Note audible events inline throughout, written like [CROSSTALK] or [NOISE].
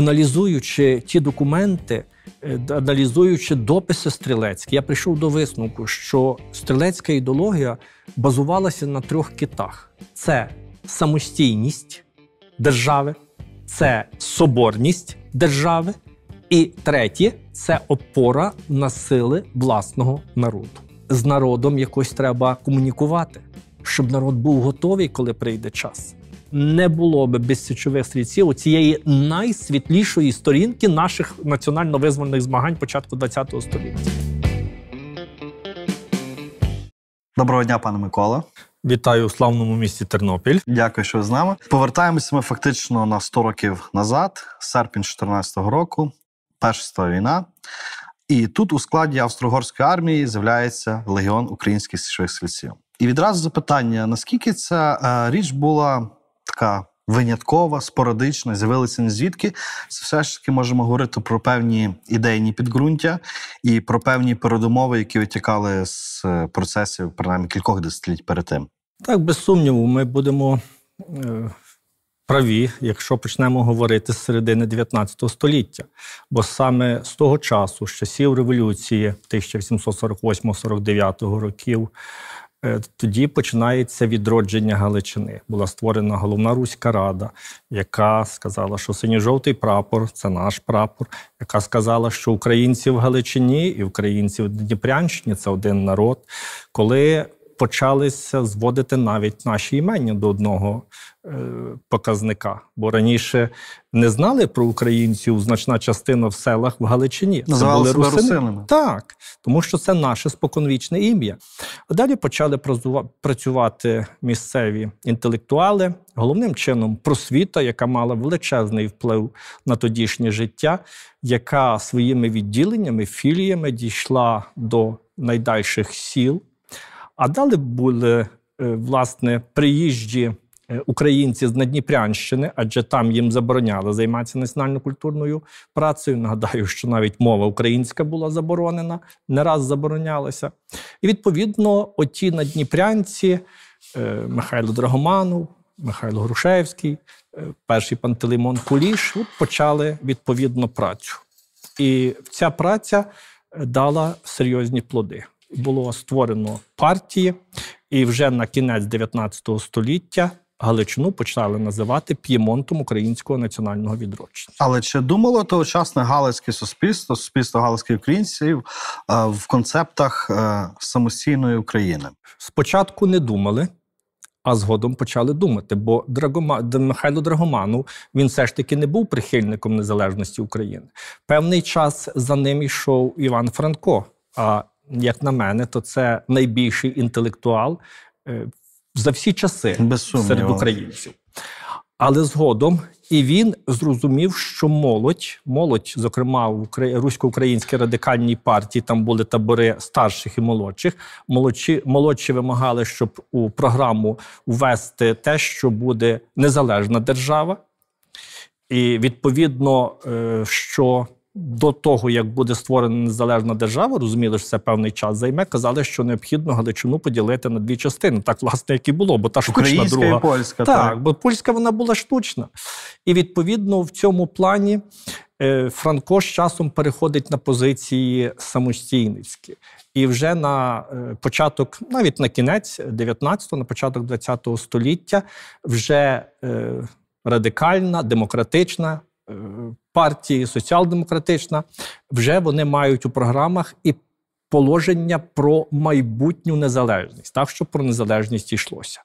аналізуючи ті документи, е, аналізуючи дописи Стрілецькі, я прийшов до висновку, що стрілецька ідеологія базувалася на трьох китах: це самостійність держави, це соборність держави, і третє це опора на сили власного народу. З народом якось треба комунікувати, щоб народ був готовий, коли прийде час не було би без січових стрільців цієї найсвітлішої сторінки наших національно визвольних змагань початку ХХ століття. Доброго дня, пане Микола. Вітаю у славному місті Тернопіль. Дякую, що ви з нами. Повертаємося ми фактично на 100 років назад, серпень 14-го року, перша війна. І тут у складі австро-угорської армії з'являється легіон українських січових стрільців. І відразу запитання: наскільки ця е, річ була така виняткова, спорадична, з'явилася не звідки. все ж таки можемо говорити про певні ідейні підґрунтя і про певні передумови, які витікали з е, процесів принаймні кількох десятиліть перед тим. Так, без сумніву, ми будемо е, праві, якщо почнемо говорити з середини 19 століття, бо саме з того часу, з часів революції 1748-49 років, Е, тоді починається відродження Галичини. Була створена головна руська рада, яка сказала, що синьо-жовтий прапор це наш прапор, яка сказала, що українці в Галичині і українці в Дніпрянщині це один народ. Коли почалися зводити навіть наші імені до одного е, показника. Бо раніше не знали про українців значна частина в селах в Галичині. Називали це були себе русинами? Так, тому що це наше споконвічне ім'я. А далі почали працювати місцеві інтелектуали, головним чином просвіта, яка мала величезний вплив на тодішнє життя, яка своїми відділеннями, філіями дійшла до найдальших сіл. А далі були е, власне приїжджі е, українці з Надніпрянщини, адже там їм забороняли займатися національно-культурною працею. Нагадаю, що навіть мова українська була заборонена, не раз заборонялася. І відповідно, оті надніпрянці е, Михайло Драгоманов, Михайло Грушевський, перший Пантелеймон Куліш почали відповідно працю. І ця праця дала серйозні плоди було створено партії, і вже на кінець 19 століття. Галичину почали називати п'ємонтом українського національного відродження. Але чи думало тогочасне галицьке суспільство, суспільство галицьких українців е, в концептах е, самостійної України? Спочатку не думали, а згодом почали думати. Бо Драгома... Михайло Драгоману він все ж таки не був прихильником незалежності України. Певний час за ним йшов Іван Франко. А як на мене, то це найбільший інтелектуал е, за всі часи серед українців. Але згодом і він зрозумів, що молодь, молодь, зокрема в русько-українській радикальній партії, там були табори старших і молодших. Молодші молодші вимагали, щоб у програму ввести те, що буде незалежна держава, і відповідно, е, що до того, як буде створена незалежна держава, розуміли, що це певний час займе, казали, що необхідно Галичину поділити на дві частини. Так, власне, як і було, бо та штучна Українська друга. і польська. Так, так, бо польська вона була штучна. І відповідно в цьому плані е, Франко з часом переходить на позиції самостійницькі. І вже на е, початок, навіть на кінець 19-го, на початок 20-го століття, вже е, радикальна, демократична партії соціал-демократична, вже вони мають у програмах і положення про майбутню незалежність, так що про незалежність йшлося.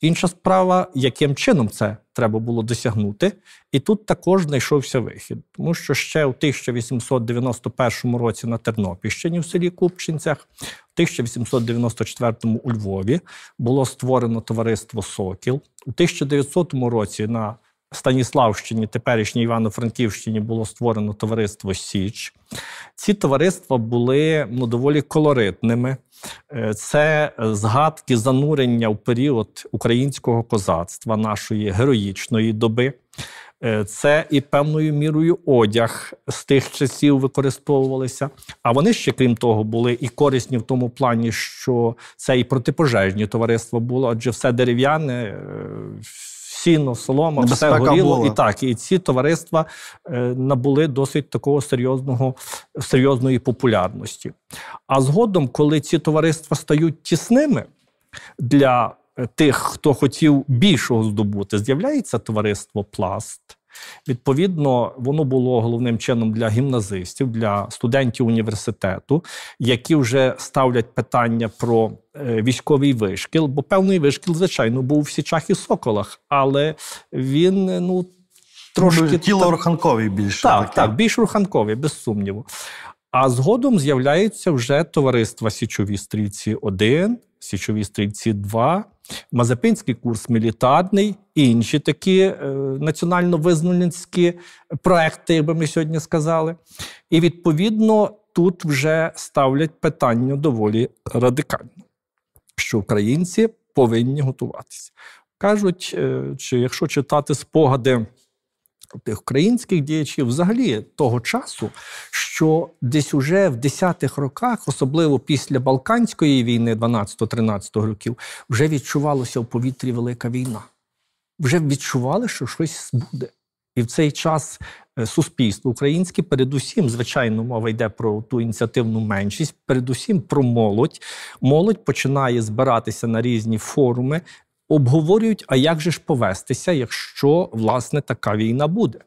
Інша справа, яким чином це треба було досягнути, і тут також знайшовся вихід, тому що ще у 1891 році на Тернопільщині, в селі Купчинцях, в 1894 у Львові було створено товариство Сокіл у 1900 році на Станіславщині, теперішній Івано-Франківщині, було створено товариство Січ. Ці товариства були ну, доволі колоритними. Е, це е, згадки занурення в період українського козацтва, нашої героїчної доби. Е, це і певною мірою одяг з тих часів використовувалися. А вони ще, крім того, були і корисні в тому плані, що це і протипожежні товариства було, адже все дерев'яне сіно, солома, все горіло. Була. І так, і ці товариства е, набули досить такого серйозного серйозної популярності. А згодом, коли ці товариства стають тісними для е, тих, хто хотів більшого здобути, з'являється товариство пласт. Відповідно, воно було головним чином для гімназистів, для студентів університету, які вже ставлять питання про е, військовий вишкіл, бо певний вишкіл, звичайно, був в січах і соколах, але він ну трошки тіло руханкові більше. Так, таке. так, більш руханкові, без сумніву. А згодом з'являються вже товариство Січові стрільці 1 Січові стрільці 2 Мазепинський курс мілітарний і інші такі е, національно визвольницькі проекти, як би ми сьогодні сказали. І відповідно тут вже ставлять питання доволі радикально, що українці повинні готуватися. Кажуть, е, чи якщо читати спогади тих українських діячів взагалі того часу, що десь уже в 10-х роках, особливо після Балканської війни, 12-13 років, вже відчувалося в повітрі велика війна. Вже відчували, що щось буде. І в цей час е, суспільство українське, передусім, звичайно, мова йде про ту ініціативну меншість, передусім про молодь. Молодь починає збиратися на різні форуми, обговорюють, а як же ж повестися, якщо власне така війна буде.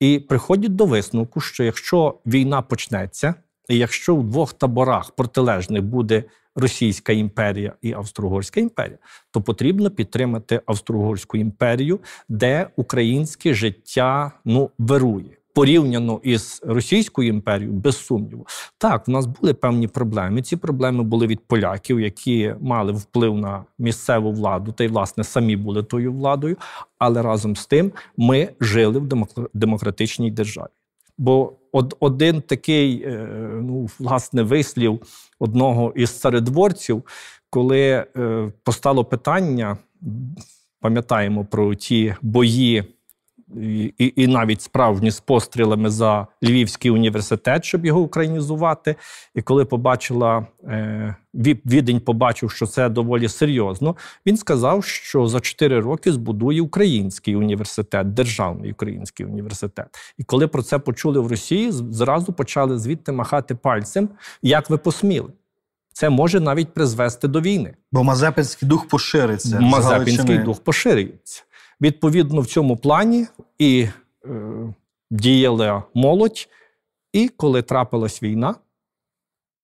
І приходять до висновку, що якщо війна почнеться, і якщо в двох таборах протилежних буде Російська імперія і Австро-Угорська імперія, то потрібно підтримати Австро-Угорську імперію, де українське життя ну вирує порівняно із Російською імперією, без сумніву, так в нас були певні проблеми. Ці проблеми були від поляків, які мали вплив на місцеву владу, та й власне самі були тою владою. Але разом з тим ми жили в демократичній державі. Бо од один такий, е, ну власне, вислів одного із царедворців, коли е, постало питання, пам'ятаємо про ті бої і, і навіть справжні з пострілами за Львівський університет, щоб його українізувати. І коли побачила е, відень, побачив, що це доволі серйозно, він сказав, що за 4 роки збудує український університет, державний український університет. І коли про це почули в Росії, зразу почали звідти махати пальцем, як ви посміли. Це може навіть призвести до війни, бо Мазепинський дух пошириться. Мазепинський дух поширюється. Відповідно, в цьому плані і е, діяла молодь, і коли трапилась війна.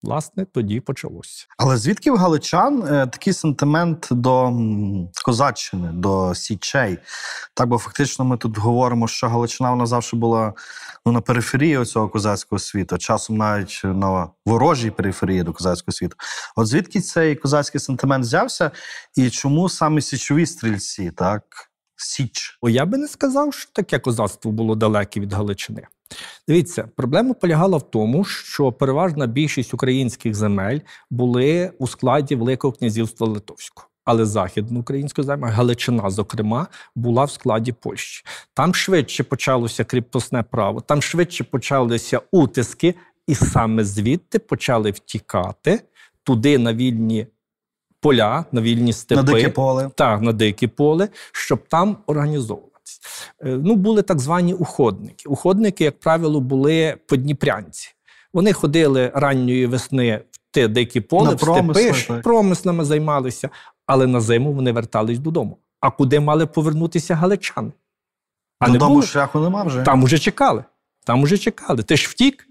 Власне, тоді почалося. Але звідки в галичан е, такий сентимент до козаччини, до січей? Так, бо фактично ми тут говоримо, що Галичина вона завжди була ну, на периферії цього козацького світу, часом навіть на ворожій периферії до козацького світу. От звідки цей козацький сентимент взявся, і чому саме січові стрільці так Січ. Бо я би не сказав, що таке козацтво було далеке від Галичини. Дивіться, проблема полягала в тому, що переважна більшість українських земель були у складі Великого князівства Литовського. Але західну українську землю, Галичина, зокрема, була в складі Польщі. Там швидше почалося кріпосне право, там швидше почалися утиски, і саме звідти почали втікати туди на вільні поля, на вільні степи. На дике поле. Так, на дике поле, щоб там організовувати. Е, ну, були так звані уходники. Уходники, як правило, були подніпрянці. Вони ходили ранньої весни в те дикі поле, на в степи, промислами займалися, але на зиму вони вертались додому. А куди мали повернутися галичани? А Додому не шляху нема вже. Там уже чекали. Там уже чекали. Ти ж втік.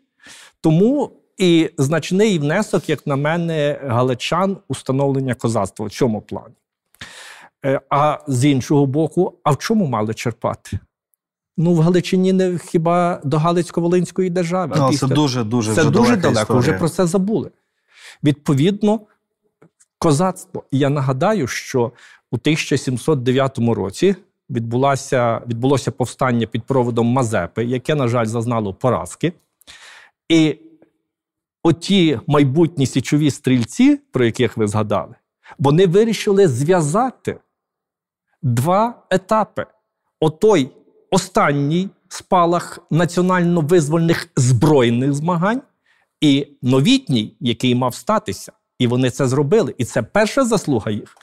Тому і значний внесок, як на мене, галичан установлення козацтва в цьому плані. Е, а з іншого боку, а в чому мали черпати? Ну, в Галичині не хіба до Галицько-Волинської держави. Ну, Це дуже дуже це вже дуже далеко, історія. вже про це забули. Відповідно, козацтво. я нагадаю, що у 1709 році відбулося, відбулося повстання під проводом Мазепи, яке, на жаль, зазнало поразки. І оті майбутні січові стрільці, про яких ви згадали, вони вирішили зв'язати два етапи. Отой останній спалах національно визвольних збройних змагань і новітній, який мав статися. І вони це зробили. І це перша заслуга їх.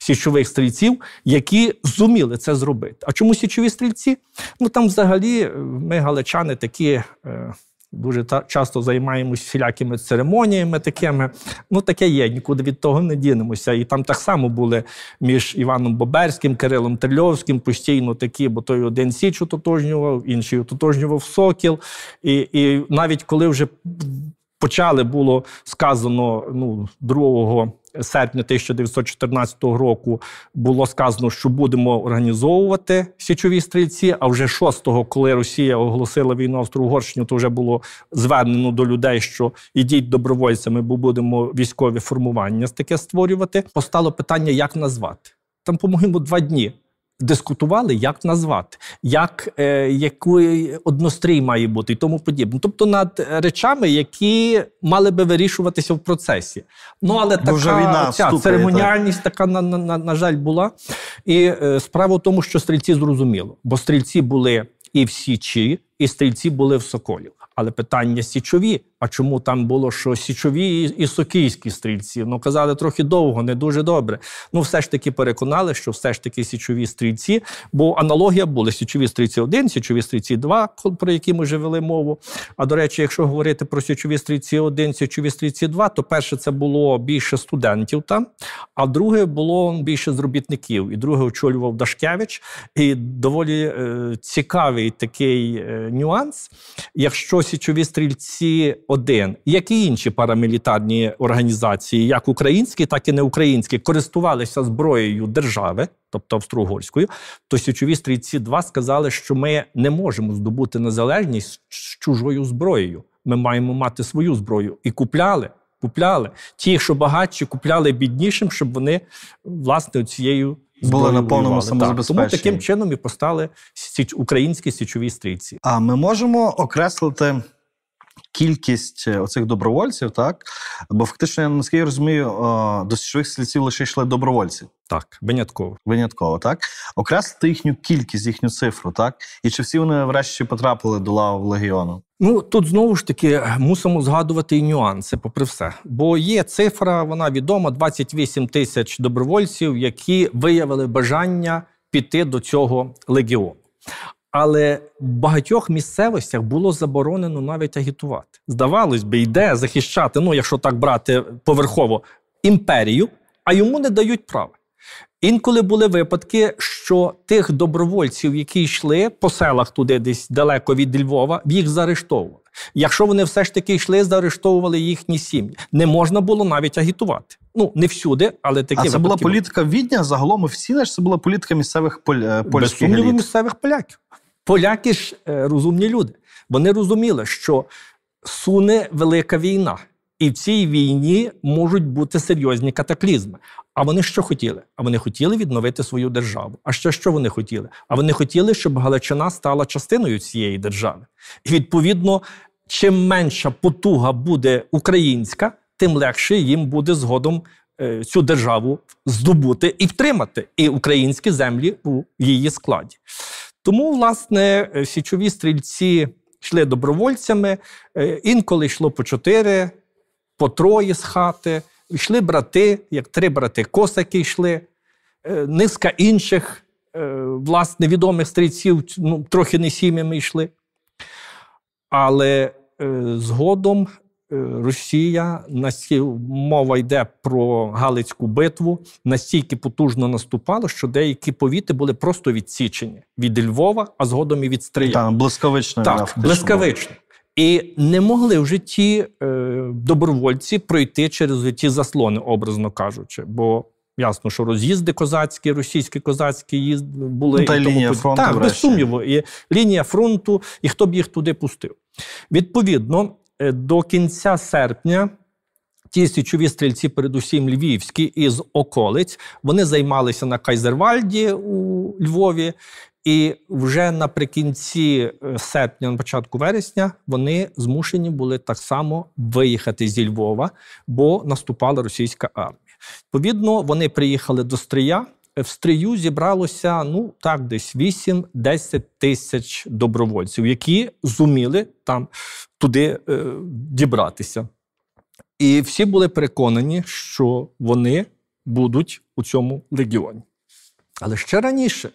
Січових стрільців, які зуміли це зробити. А чому січові стрільці? Ну там взагалі е, ми галичани такі е, Дуже та, часто займаємось всілякими церемоніями такими. Ну, таке є, нікуди від того не дінемося. І там так само були між Іваном Боберським, Кирилом Трильовським постійно такі, бо той один Січ ототожнював, інший ототожнював Сокіл. І і навіть коли вже почали було сказано ну, 2 серпня 1914 року було сказано, що будемо організовувати січові стрільці. А вже 6-го, коли Росія оголосила війну Австро-Угорщині, то вже було звернено до людей, що ідіть добровольцями, бо будемо військові формування таке створювати. Постало питання, як назвати. Там, по-моєму, два дні дискутували, як назвати, як, е, який однострій має бути і тому подібне. Тобто над речами, які мали би вирішуватися в процесі. Ну але Бо ну, така війна ця вступає, церемоніальність так. така на, на, на, на жаль була. І е, справа в тому, що стрільці зрозуміло, бо стрільці були і в Січі, і стрільці були в Соколі. Але питання січові. А чому там було що січові і сокійські стрільці? Ну казали трохи довго, не дуже добре. Ну, все ж таки переконали, що все ж таки січові стрільці, бо аналогія була січові стрільці 1 січові стрільці 2 про які ми вже вели мову. А до речі, якщо говорити про січові стрільці 1 січові стрільці 2 то перше це було більше студентів там, а друге було більше зробітників. І друге очолював Дашкевич. І доволі е, цікавий такий е, нюанс. Якщо січові стрільці 1 які інші парамілітарні організації, як українські, так і неукраїнські, користувалися зброєю держави, тобто австро-угорською, то січові стрільці 2 сказали, що ми не можемо здобути незалежність з чужою зброєю. Ми маємо мати свою зброю і купляли. Купляли ті, що багатші, купляли біднішим, щоб вони власне цією були на повному самозабезпеченні. Тому таким чином і постали січ українські січові стрільці. А ми можемо окреслити кількість е, оцих добровольців, так бо фактично, я наскільки розумію, е, до січових слідців лише йшли добровольці. Так, винятково. Винятково, так. Окреслити їхню кількість, їхню цифру, так? І чи всі вони врешті потрапили до лав легіону? Ну тут знову ж таки мусимо згадувати і нюанси, попри все. Бо є цифра, вона відома: 28 тисяч добровольців, які виявили бажання піти до цього легіону. Але в багатьох місцевостях було заборонено навіть агітувати. Здавалось би, йде захищати, ну якщо так брати поверхово, імперію, а йому не дають права. Інколи були випадки, що тих добровольців, які йшли по селах туди, десь далеко від Львова, їх заарештовували. Якщо вони все ж таки йшли, заарештовували їхні сім'ї. Не можна було навіть агітувати. Ну не всюди, але такі А це була політика відня. Загалом всі наш це була політика місцевих поль... Е, польських Без сумніву, місцевих поляків. Поляки ж е, розумні люди. Вони розуміли, що суне велика війна, і в цій війні можуть бути серйозні катаклізми. А вони що хотіли? А вони хотіли відновити свою державу. А ще що вони хотіли? А вони хотіли, щоб Галичина стала частиною цієї держави. І відповідно чим менша потуга буде українська, тим легше їм буде згодом е, цю державу здобути і втримати, і українські землі у її складі. Тому, власне, е, січові стрільці йшли добровольцями, е, інколи йшло по чотири, по троє з хати, йшли брати, як три брати косаки йшли, низка інших власне відомих стрільців, ну, трохи не сім'ями йшли. Але Е, згодом е, Росія мова йде про Галицьку битву, настільки потужно наступала, що деякі повіти були просто відсічені від Львова, а згодом і від Стрия. Так, блискавично. Так, блискавично. І не могли в житті е, добровольці пройти через ті заслони, образно кажучи. Бо ясно, що роз'їзди козацькі, російські козацькі їзди були ну, та і тому лінія фронту. Так, без сумніву, і лінія фронту, і хто б їх туди пустив. Відповідно, е, до кінця серпня. Ті січові стрільці, передусім львівські із околиць, вони займалися на Кайзервальді у Львові, і вже наприкінці е, серпня, на початку вересня, вони змушені були так само виїхати зі Львова, бо наступала російська армія. Відповідно, вони приїхали до Стрия в стрію зібралося ну так, десь 8-10 тисяч добровольців, які зуміли там туди е, дібратися. І всі були переконані, що вони будуть у цьому легіоні. Але ще раніше.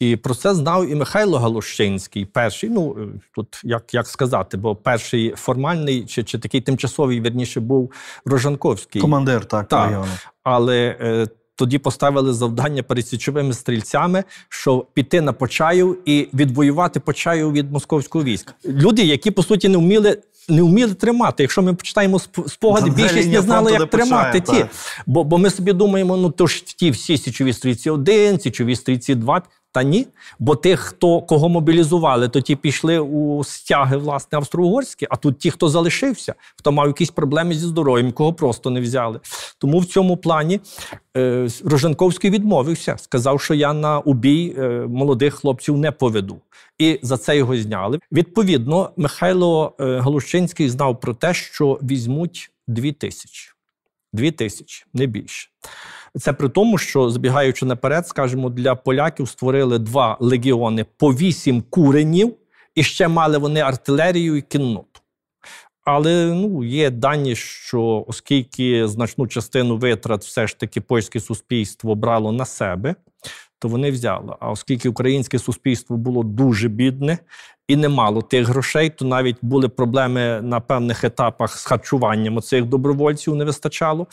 І про це знав і Михайло Галущинський, перший, ну е, тут як як сказати, бо перший формальний чи чи такий тимчасовий, верніше, був Рожанковський командир, так, так. але е, тоді поставили завдання перед січовими стрільцями, що піти на почаю і відвоювати почаю від московського війська. Люди, які по суті не вміли. Не вміли тримати. Якщо ми почитаємо спогади, За більшість не знали, як тримати почає, ті. Бо бо ми собі думаємо, ну то ж ті всі січові стрільці 1, січові стрільці два. Та ні, бо тих, хто кого мобілізували, то ті пішли у стяги власне австро-угорські, а тут ті, хто залишився, хто мав якісь проблеми зі здоров'ям, кого просто не взяли. Тому в цьому плані е, Роженковський відмовився, сказав, що я на убій е, молодих хлопців не поведу. І за це його зняли. Відповідно, Михайло е, Галущинський знав про те, що візьмуть дві тисячі, дві тисячі, не більше. Це при тому, що збігаючи наперед, скажімо, для поляків створили два легіони по вісім куренів, і ще мали вони артилерію і кінноту. Але ну є дані, що оскільки значну частину витрат все ж таки польське суспільство брало на себе, то вони взяли. А оскільки українське суспільство було дуже бідне і не мало тих грошей, то навіть були проблеми на певних етапах з харчуванням цих добровольців не вистачало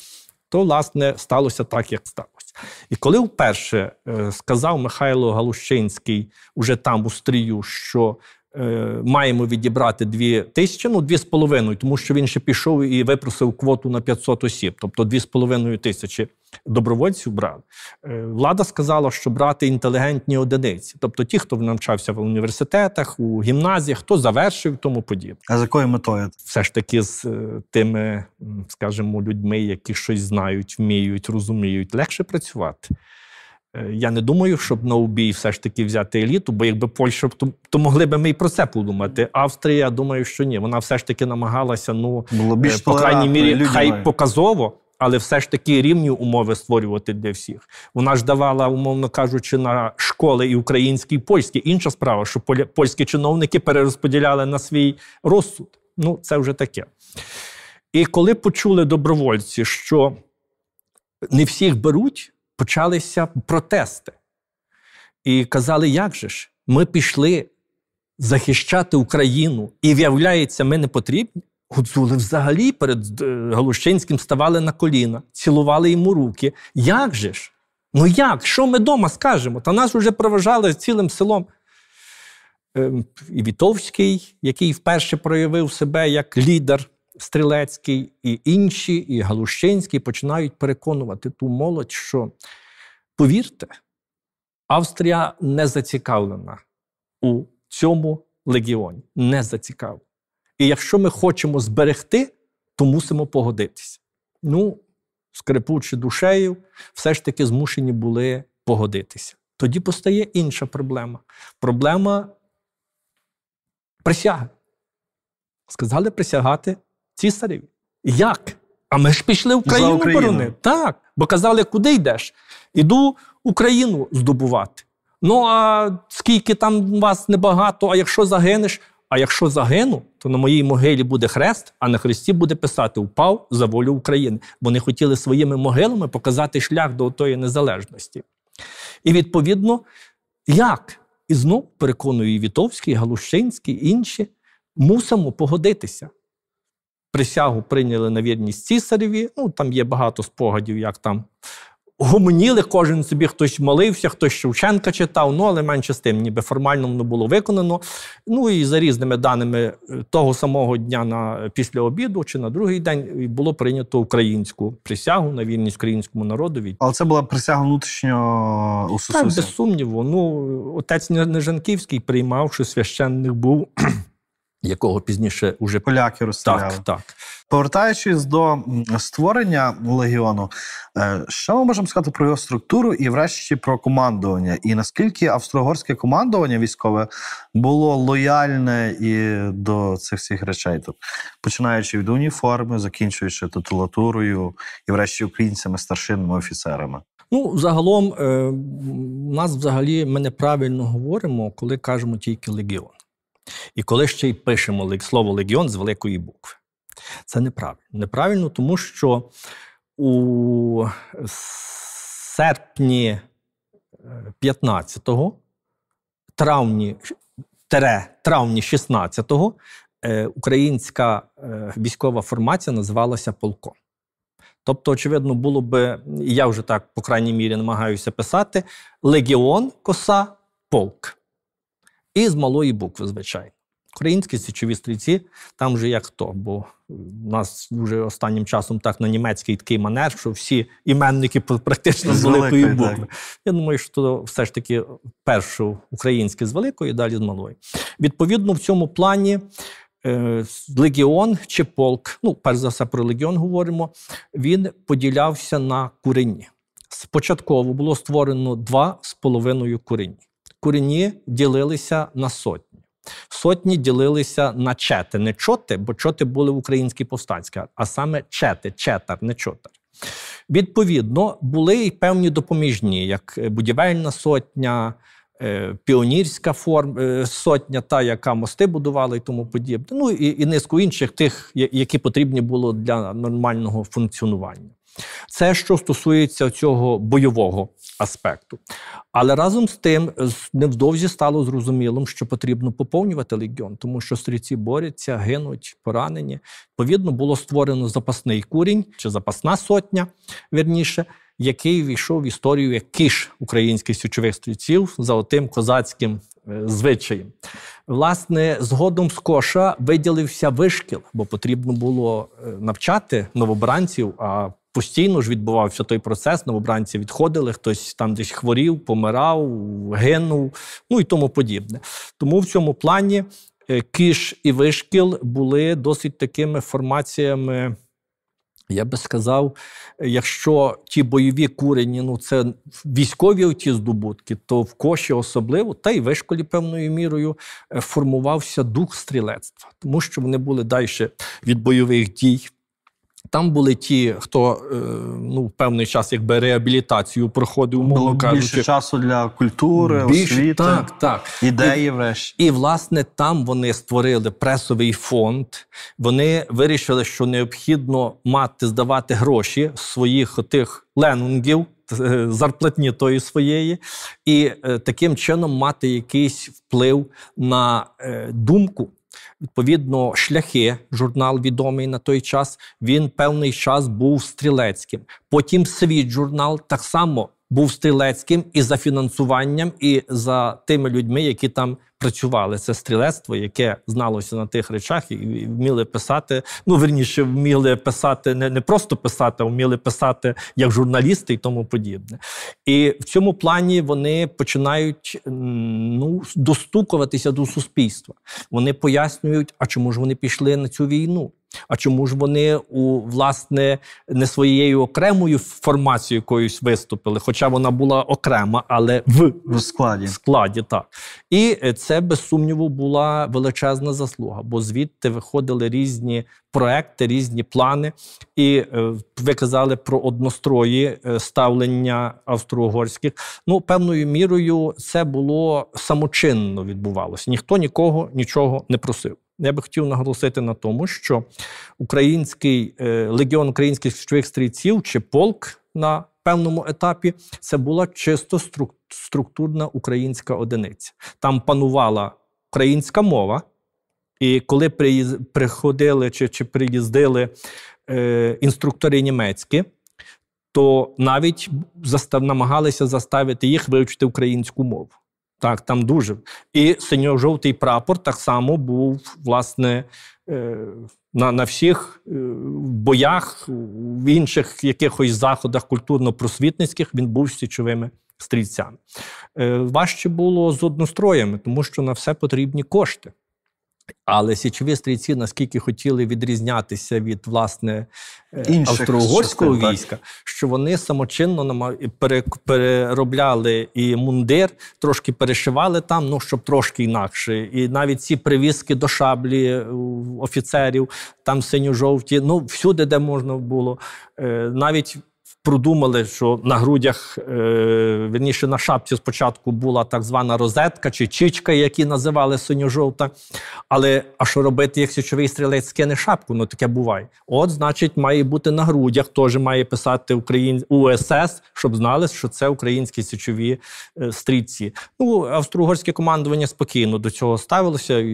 то власне сталося так, як сталося. І коли вперше е, сказав Михайло Галущинський уже там у стрію, що Е, маємо відібрати дві тисячі, ну дві з половиною, тому що він ще пішов і випросив квоту на 500 осіб, тобто дві з половиною тисячі добровольців брали. Е, влада сказала, що брати інтелігентні одиниці, тобто ті, хто навчався в університетах, у гімназіях, хто завершив, тому подібне. А з якою метою все ж таки з е, тими, скажімо, людьми, які щось знають, вміють, розуміють, легше працювати. Е, я не думаю, щоб на убій все ж таки взяти еліту, бо якби Польща то могли би ми і про це подумати. Австрія, я думаю, що ні. Вона все ж таки намагалася, ну Було більш е, по крайній мірі, людьми. хай показово, але все ж таки рівні умови створювати для всіх. Вона ж давала, умовно кажучи, на школи і українські, і польські. Інша справа, що польські чиновники перерозподіляли на свій розсуд. Ну, це вже таке. І коли почули добровольці, що не всіх беруть почалися протести. І казали, як же ж, ми пішли захищати Україну, і, виявляється, ми не потрібні. Гудзули взагалі перед е, Галущинським ставали на коліна, цілували йому руки. Як же ж? Ну як? Що ми дома скажемо? Та нас вже проважали цілим селом. Ем, і Вітовський, який вперше проявив себе як лідер Стрілецький, і інші, і Галущинський починають переконувати ту молодь, що повірте, Австрія не зацікавлена у цьому легіоні. Не зацікавлена. І якщо ми хочемо зберегти, то мусимо погодитися. Ну, скрипучи душею, все ж таки змушені були погодитися. Тоді постає інша проблема. Проблема присяги. Сказали присягати цісарів. Як? А ми ж пішли Україну, Україну. боронити. Так. Бо казали, куди йдеш? Іду Україну здобувати. Ну, а скільки там вас небагато, а якщо загинеш, а якщо загину, то на моїй могилі буде хрест, а на хресті буде писати Впав за волю України. Вони хотіли своїми могилами показати шлях до тої незалежності. І відповідно, як? І знову переконує і Вітовський, і Галущинський, і інші, мусимо погодитися присягу прийняли на вірність цісареві. Ну, Там є багато спогадів, як там гомоніли кожен собі, хтось молився, хтось Шевченка читав, ну але менше з тим, ніби формально воно було виконано. Ну і за різними даними е, того самого дня на після обіду чи на другий день було прийнято українську присягу на вірність українському народові. Але це була присяга внутрішнього е, у Так, без сумніву. Ну отець Нежанківський, приймавши священник, був якого пізніше уже поляки розстріляли. Так, так. Повертаючись до створення легіону, е, що ми можемо сказати про його структуру і, врешті, про командування? І наскільки австро австрогорське командування військове було лояльне і до цих всіх речей, тобто починаючи від уніформи, закінчуючи титулатурою і, врешті, українцями, старшинними офіцерами? Ну, загалом, у е, нас взагалі ми неправильно говоримо, коли кажемо тільки легіон. І коли ще й пишемо слово легіон з великої букви, це неправильно. Неправильно, тому що у серпні 15-го, е, травні тере, травні 16-го, е, українська е, військова формація називалася полком. Тобто, очевидно, було би, і я вже так, по крайній мірі, намагаюся писати: легіон, коса, полк. І з малої букви, звичайно. Українські січові стрільці, там вже як хто, бо в нас вже останнім часом так на німецький такий манер, що всі іменники практично з великої букви. Так. Я думаю, що все ж таки першу українське з великої, далі з малої. Відповідно, в цьому плані е, легіон чи полк, ну перш за все про легіон говоримо, він поділявся на курені. Спочатково було створено два з половиною курені корінні ділилися на сотні. Сотні ділилися на чети, не чоти, бо чоти були в українській повстанській, а саме чети, четар, не чотар. Відповідно, були й певні допоміжні, як е, будівельна сотня, е, піонірська форм е, сотня, та яка мости будувала і тому подібне. Ну і, і низку інших тих, які потрібні було для нормального функціонування. Це що стосується цього бойового аспекту. Але разом з тим невдовзі стало зрозумілим, що потрібно поповнювати легіон, тому що стрільці борються, гинуть, поранені. Повідно, було створено запасний курінь чи запасна сотня, вірніше. Який війшов в історію як киш українських січових стрільців за отим козацьким е, звичаєм? Власне, згодом з коша виділився вишкіл, бо потрібно було е, навчати новобранців, а Постійно ж відбувався той процес, новобранці відходили, хтось там десь хворів, помирав, гинув, ну і тому подібне. Тому в цьому плані е, кіш і вишкіл були досить такими формаціями. Я би сказав, якщо ті бойові курені, ну це військові ті здобутки, то в коші особливо, та й вишколі певною мірою е, формувався дух стрілецтва, тому що вони були далі від бойових дій. Там були ті, хто е, ну певний час якби реабілітацію проходив, умовно кажучи. більше часу для культури, більше, освіти, так, так. ідеї, і, врешті. І власне там вони створили пресовий фонд. Вони вирішили, що необхідно мати здавати гроші своїх тих ленунгів, е, зарплатні тої своєї, і е, таким чином мати якийсь вплив на думку. Відповідно, шляхи, журнал відомий на той час, він певний час був стрілецьким. Потім світ журнал так само був стрілецьким і за фінансуванням, і за тими людьми, які там працювали. Це стрілецтво, яке зналося на тих речах, і вміли писати. Ну верніше, вміли писати не не просто писати, а вміли писати як журналісти і тому подібне. І в цьому плані вони починають ну достукуватися до суспільства. Вони пояснюють, а чому ж вони пішли на цю війну. А чому ж вони у власне не своєю окремою формацією якоюсь виступили? Хоча вона була окрема, але в розкладі складі, так і е, це без сумніву була величезна заслуга, бо звідти виходили різні проекти, різні плани, і е, ви казали про однострої е, ставлення австро-угорських. Ну певною мірою це було самочинно відбувалося. Ніхто нікого нічого не просив я би хотів наголосити на тому, що український е, легіон українських січових стрільців чи полк на певному етапі це була чисто структурна українська одиниця. Там панувала українська мова. І коли приходили чи чи приїздили е, інструктори німецькі, то навіть застав, намагалися заставити їх вивчити українську мову. Так, там дуже. І синьо-жовтий прапор так само був, власне, е, на на всіх е, боях, в інших якихось заходах культурно-просвітницьких він був січовими стрільцями. Е, важче було з одностроями, тому що на все потрібні кошти. Але січові стрійці наскільки хотіли відрізнятися від власне е, Інших австро-угорського частин, війська, так. що вони самочинно переробляли і мундир, трошки перешивали там, ну щоб трошки інакше. І навіть ці привізки до шаблі е, офіцерів, там синьо-жовті, ну всюди, де можна було. Е, навіть продумали, що на грудях, е, верніше на шапці спочатку була так звана розетка чи чичка, які називали синьо-жовта. Але а що робити, як січовий стрілець скине шапку? Ну таке буває. От, значить, має бути на грудях, теж має писати Україн... УСС, щоб знали, що це українські січові е, стрільці. Ну, австро-угорське командування спокійно до цього ставилося.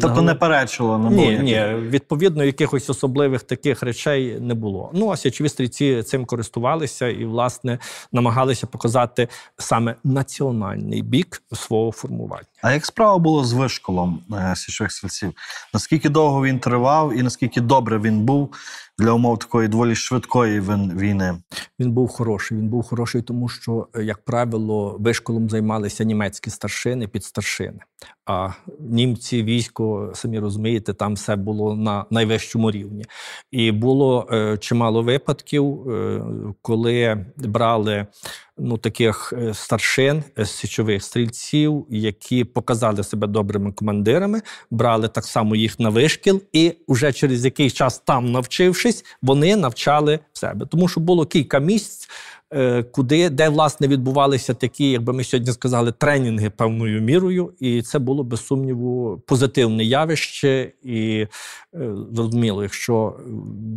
Тобто не перечило на ні, ні, відповідно, якихось особливих таких речей не було. Ну а січові стрільці цим користувалися змагалися і, власне, намагалися показати саме національний бік свого формування. А як справа була з вишколом е, січових сільців? Наскільки довго він тривав, і наскільки добре він був для умов такої доволі швидкої війни? Він був хороший. Він був хороший, тому що, е, як правило, вишколом займалися німецькі старшини, під старшини. А німці, військо, самі розумієте, там все було на найвищому рівні. І було е, чимало випадків, е, коли брали ну, таких е, старшин е, січових стрільців, які показали себе добрими командирами, брали так само їх на вишкіл, і вже через якийсь час там навчившись, вони навчали себе. Тому що було кілька місць Е, куди, де власне відбувалися такі, якби ми сьогодні сказали, тренінги певною мірою, і це було без сумніву позитивне явище. І е, зрозуміло, якщо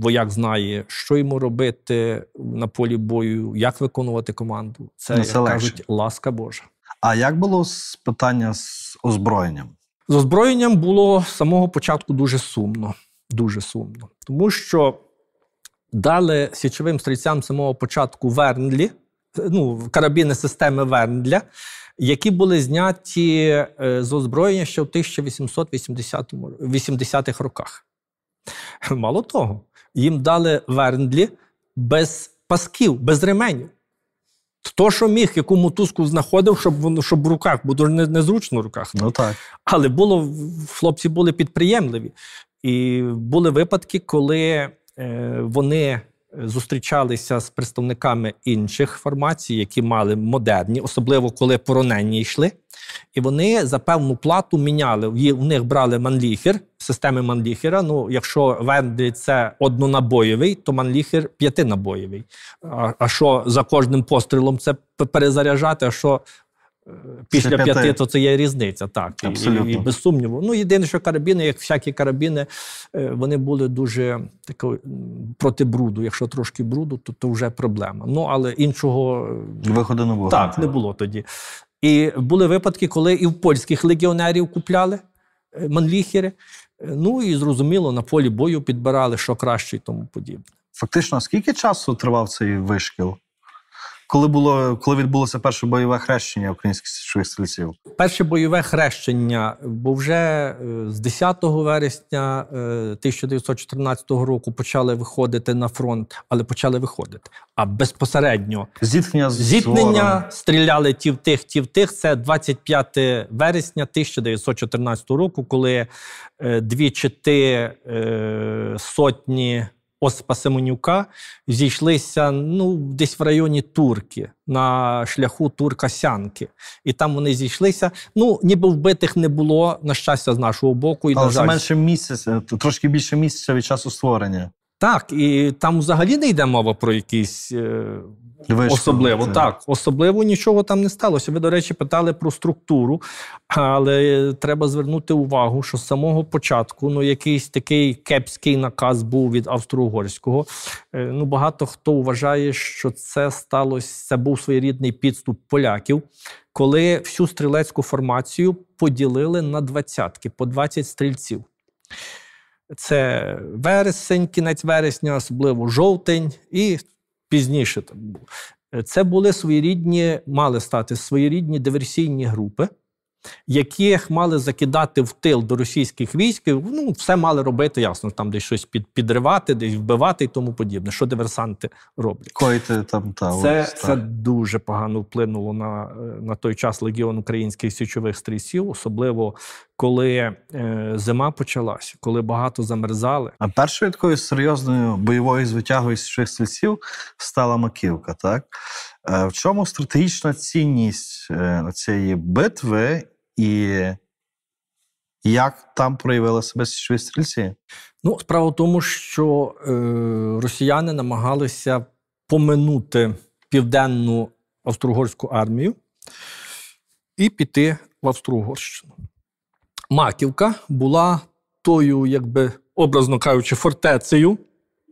вояк знає, що йому робити на полі бою, як виконувати команду, це, як кажуть, ласка Божа. А як було з питання з озброєнням? З озброєнням було з самого початку дуже сумно, дуже сумно, тому що дали січовим стрільцям самого початку Вернлі, ну, карабіни системи Вернля, які були зняті е, з озброєння ще в 1880-х роках. Е, мало того, їм дали Вернлі без пасків, без ременів. Хто що міг, яку мотузку знаходив, щоб воно щоб в руках, бо дуже незручно в руках. Ну так. Але було хлопці були підприємливі. І були випадки, коли Е, вони зустрічалися з представниками інших формацій, які мали модерні, особливо коли поронені йшли. І вони за певну плату міняли. в них брали манліхер системи манліхера. Ну, якщо венди це однонабойовий, то манліхер п'ятинабойовий. А що за кожним пострілом це перезаряджати, а що Після п'яти, то це є різниця, так Абсолютно. І, і, без сумніву. Ну єдине, що карабіни, як всякі карабіни, е, вони були дуже тако, проти бруду. Якщо трошки бруду, то то вже проблема. Ну але іншого е, виходу не було так. не було тоді. І були випадки, коли і в польських легіонерів купляли е, манліхери. Ну і зрозуміло, на полі бою підбирали що краще і тому подібне. Фактично, скільки часу тривав цей вишкіл? коли було коли відбулося перше бойове хрещення українських січових стрільців? Перше бойове хрещення, був вже е, з 10 вересня 1914 е, року почали виходити на фронт, але почали виходити. А безпосередньо зіткнення зіткнення стріляли ті в тих, ті в тих. Це 25 вересня 1914 року, коли е, дві чити сотні. Оспа Семенюка зійшлися ну, десь в районі Турки, на шляху Турка-Сянки. І там вони зійшлися. Ну, ніби вбитих не було, на щастя, з нашого боку. І, Але на жаль... менше місяця, трошки більше місяця від часу створення. Так, і там взагалі не йде мова про якісь е, Вишку, особливо. Це. Так, особливо нічого там не сталося. Ви, до речі, питали про структуру, але треба звернути увагу, що з самого початку ну, якийсь такий кепський наказ був від Австро-Угорського. Е, ну, Багато хто вважає, що це сталося, це був своєрідний підступ поляків, коли всю стрілецьку формацію поділили на двадцятки, по 20 стрільців. Це вересень, кінець вересня, особливо жовтень, і пізніше там було. Це були своєрідні, мали стати своєрідні диверсійні групи, яких мали закидати в тил до російських військ. Ну, все мали робити, ясно, там десь щось під, підривати, десь вбивати і тому подібне. Що диверсанти роблять? Койте там та це, це дуже погано вплинуло на, на той час легіон українських січових стрільців, особливо коли е, зима почалася, коли багато замерзали. А першою такою серйозною бойовою звитягою з цих сільців стала Маківка. Так е, в чому стратегічна цінність е, цієї битви і. Як там проявили себе січові стрільці? Ну, справа в тому, що е, росіяни намагалися поминути південну австро-угорську армію і піти в Австро-Угорщину. Маківка була тою, якби образно кажучи, фортецею.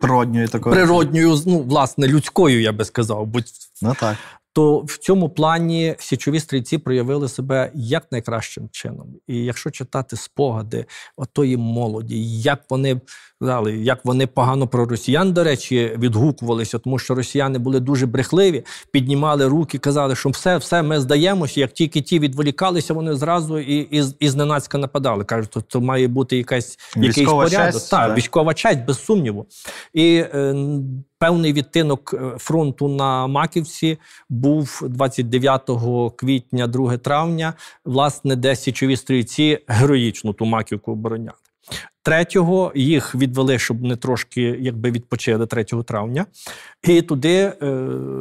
Природньою такою. Природньою, ну, власне, людською, я би сказав. Будь... Ну, так. То в цьому плані січові стрільці проявили себе як найкращим чином. І якщо читати спогади отої молоді, як вони сказали, як вони погано про росіян, до речі, відгукувалися, тому що росіяни були дуже брехливі, піднімали руки, казали, що все, все, ми здаємося. Як тільки ті відволікалися, вони зразу і і, і зненацька нападали. Кажуть, то, то має бути якась якийсь порядок. Честь, так, да. військова честь, без сумніву. І е, Певний відтинок е, фронту на Маківці був 29 квітня, 2 травня, власне, де січові стрільці героїчно ту маківку обороняли. Третього їх відвели, щоб не трошки якби відпочили 3 травня, і туди е,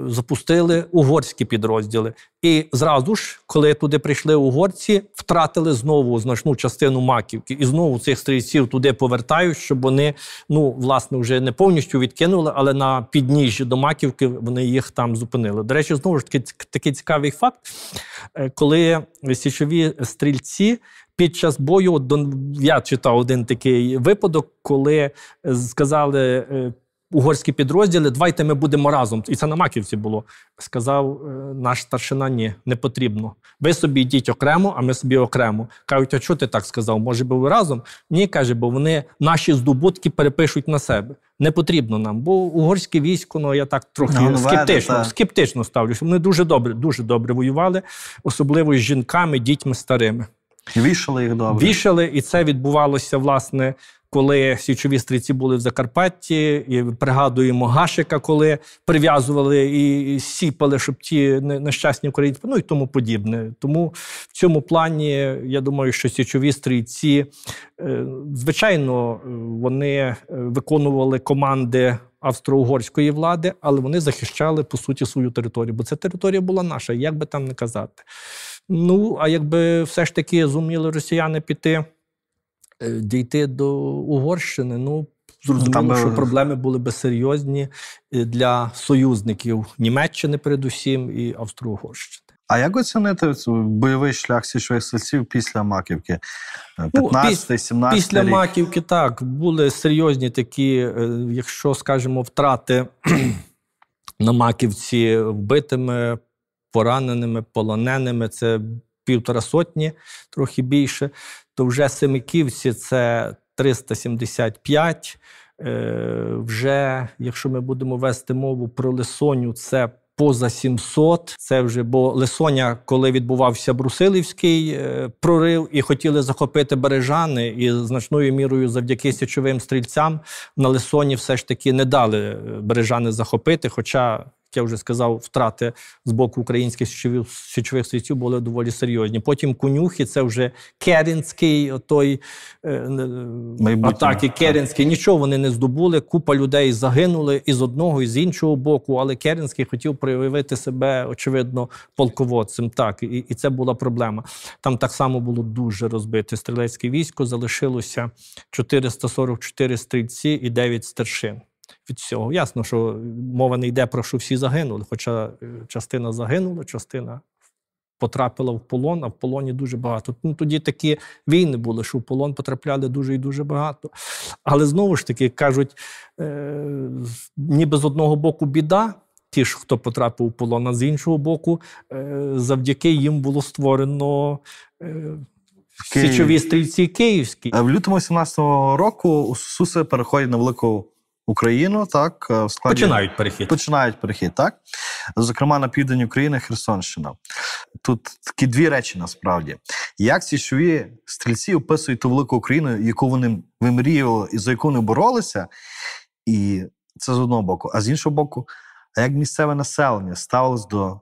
запустили угорські підрозділи. І зразу ж, коли туди прийшли угорці, втратили знову значну частину маківки, і знову цих стрільців туди повертають, щоб вони ну власне вже не повністю відкинули, але на підніжжі до маківки вони їх там зупинили. До речі, знову ж таки такий цікавий факт, е, коли січові стрільці під час бою Дон... я читав один такий випадок, коли е, сказали е, угорські підрозділи, давайте ми будемо разом. І це на маківці було. Сказав е, наш старшина: ні, не потрібно. Ви собі йдіть окремо, а ми собі окремо. Кажуть, а чого ти так сказав? Може, би ви разом? Ні, каже, бо вони наші здобутки перепишуть на себе. Не потрібно нам, бо угорське військо, ну я так трохи ну, скептично так. скептично ставлюся. Вони дуже добре, дуже добре воювали, особливо з жінками, дітьми старими. Вішали їх добре. Вішали, і це відбувалося власне. Коли січові стрільці були в Закарпатті, і пригадуємо гашика, коли прив'язували і сіпали, щоб ті нещасні українці, ну і тому подібне. Тому в цьому плані я думаю, що січові стрійці е, звичайно, вони е, виконували команди австро-угорської влади, але вони захищали по суті свою територію, бо ця територія була наша, як би там не казати. Ну, а якби все ж таки зуміли росіяни піти, е, дійти до Угорщини, ну. Зрозуміло, що проблеми були би серйозні е, для союзників Німеччини, передусім, і Австро-Угорщини. А як оцінити бойовий шлях січових сельців після Маківки? 15 е, 17 ну, Після рік? Маківки так були серйозні такі, якщо скажімо, втрати [CLEARS THROAT] на Маківці вбитими пораненими, полоненими. Це півтора сотні, трохи більше. То вже Семиківці це 375. Е, вже якщо ми будемо вести мову про Лисоню, це поза 700. Це вже бо Лисоня, коли відбувався Брусилівський е, прорив, і хотіли захопити бережани, і значною мірою, завдяки січовим стрільцям, на Лисоні все ж таки не дали е, бережани захопити. Хоча я вже сказав, втрати з боку українських січових світів були доволі серйозні. Потім конюхи, це вже Керінський, той е, е, Майбутнє. атаки Керінський. Нічого вони не здобули. Купа людей загинули із одного, і з іншого боку. Але Керінський хотів проявити себе, очевидно, полководцем. Так, і, і це була проблема. Там так само було дуже розбите стрілецьке військо. Залишилося 444 стрільці і 9 старшин від цього. Ясно, що мова не йде про що всі загинули, хоча е, частина загинула, частина потрапила в полон, а в полоні дуже багато. Ну, Тоді такі війни були, що в полон потрапляли дуже і дуже багато. Але знову ж таки кажуть: е, ніби з одного боку біда. Ті ж, хто потрапив у полон, а з іншого боку, е, завдяки їм було створено е, січові стрільці київські. В лютому 17-го року Суси переходять на велику Україну, так е, в складі починають перехід. Починають перехід, так зокрема на південь України, Херсонщина. Тут такі дві речі насправді: як січові стрільці описують ту велику Україну, яку вони вимріяли і за яку вони боролися, і це з одного боку, а з іншого боку, а як місцеве населення ставилось до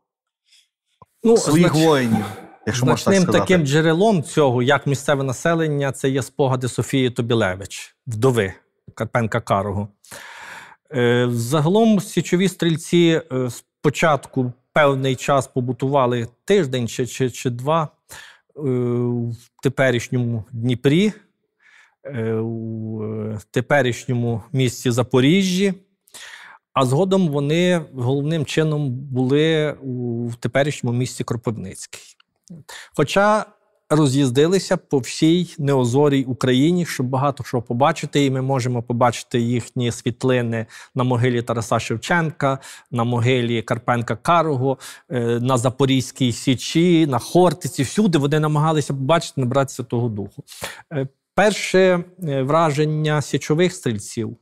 ну, своїх знач... воїнів. Якщо можна так сказати. таким джерелом цього, як місцеве населення, це є спогади Софії Тобілевич, вдови Карпенка Карого. Е, загалом січові стрільці е, спочатку певний час побутували тиждень чи, чи, чи два е, в теперішньому Дніпрі, в теперішньому місті Запоріжжі. А згодом вони головним чином були у теперішньому місті Кропивницький. Хоча роз'їздилися по всій неозорій Україні, щоб багато що побачити, і ми можемо побачити їхні світлини на могилі Тараса Шевченка, на могилі Карпенка Карого, е, на Запорізькій Січі, на Хортиці. Всюди вони намагалися побачити, набратися того Духу. Е, перше е, враження січових стрільців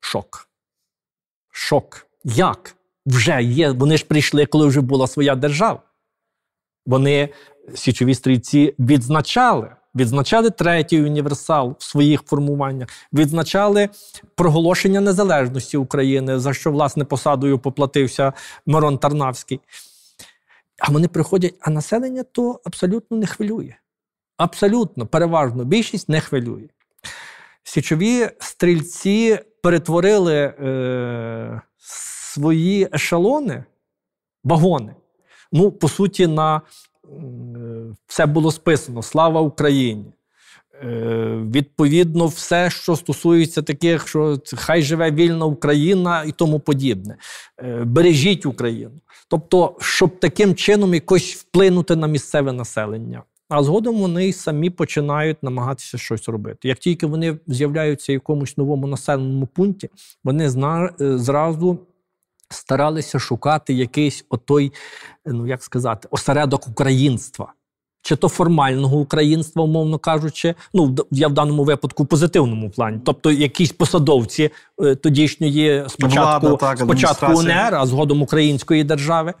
шок. Шок. Як? Вже є. Вони ж прийшли, коли вже була своя держава. Вони січові стрільці відзначали. Відзначали третій універсал в своїх формуваннях, відзначали проголошення незалежності України, за що власне посадою поплатився Мирон Тарнавський. А вони приходять, а населення то абсолютно не хвилює. Абсолютно, переважно, більшість не хвилює. Січові стрільці перетворили е, свої ешелони, вагони. Ну, по суті, на все було списано Слава Україні. Е, відповідно, все, що стосується таких, що хай живе вільна Україна і тому подібне. Е, бережіть Україну. Тобто, щоб таким чином якось вплинути на місцеве населення. А згодом вони самі починають намагатися щось робити. Як тільки вони з'являються в якомусь новому населеному пункті, вони е, зразу старалися шукати якийсь отой, ну як сказати, осередок українства. Чи то формального українства, умовно кажучи, ну я в даному випадку позитивному плані, тобто якісь посадовці е, тодішньої спочатку Влада, так, спочатку УНР, а згодом української держави,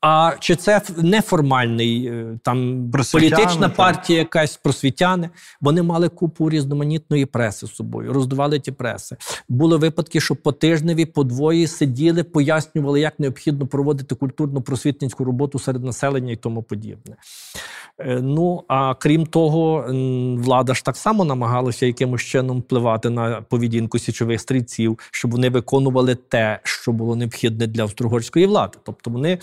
а чи це неформальний е, там політична партія, якась просвітяни? Вони мали купу різноманітної преси з собою, роздували ті преси. Були випадки, що по тижневі, по двоє сиділи, пояснювали, як необхідно проводити культурно-просвітницьку роботу серед населення і тому подібне. Е, ну а крім того, влада ж так само намагалася якимось чином впливати на поведінку січових стрільців, щоб вони виконували те, що було необхідне для австрогорської влади. Тобто вони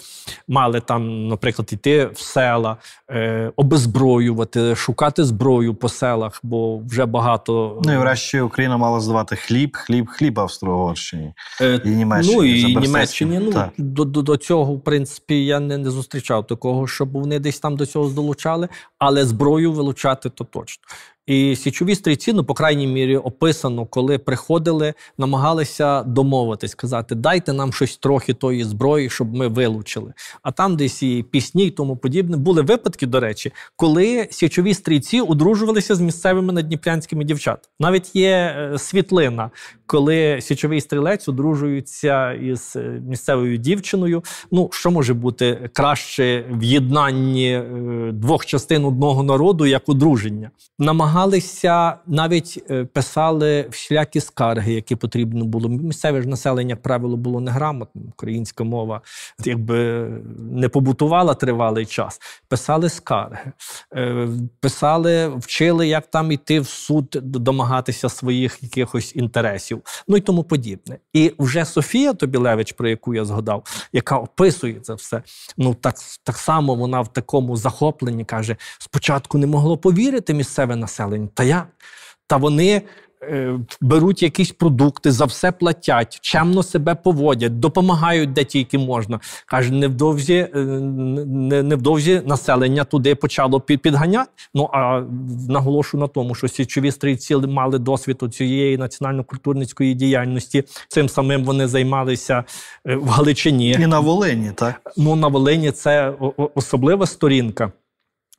мали там, наприклад, іти в села, е, обезброювати, шукати зброю по селах, бо вже багато. Ну і врешті Україна мала здавати хліб, хліб, хліб Австро-Угорщині е, і Німеччині. Ну і Німеччині. Ну так. до до, цього, в принципі, я не, не зустрічав такого, щоб вони десь там до цього долучали, але зброю вилучати то точно. І січові стрійці, ну, по крайній мірі, описано, коли приходили, намагалися домовитись, сказати, дайте нам щось трохи тої зброї, щоб ми вилучили. А там, десь і пісні, і тому подібне, були випадки, до речі, коли січові стрійці одружувалися з місцевими надніпрянськими дівчатами. Навіть є е, світлина, коли січовий стрілець одружується із е, місцевою дівчиною. Ну що може бути краще в єднанні е, двох частин одного народу як одруження? Намагалися навіть е, писали всілякі скарги, які потрібно було. Місцеве ж населення, як правило, було неграмотним. Українська мова якби не побутувала тривалий час. Писали скарги, писали, вчили, як там іти в суд, домагатися своїх якихось інтересів процесів, ну і тому подібне. І вже Софія Тобілевич, про яку я згадав, яка описує це все, ну так так само вона в такому захопленні каже: спочатку не могло повірити місцеве населення, та я. Та вони Е, беруть якісь продукти, за все платять, чемно себе поводять, допомагають де тільки можна. Каже, невдовзі е, невдовзі населення туди почало підганяти. Ну а наголошу на тому, що січові стрільці мали досвід у цієї національно-культурницької діяльності. Цим самим вони займалися е, в Галичині і на Волині. Так ну на Волині це особлива сторінка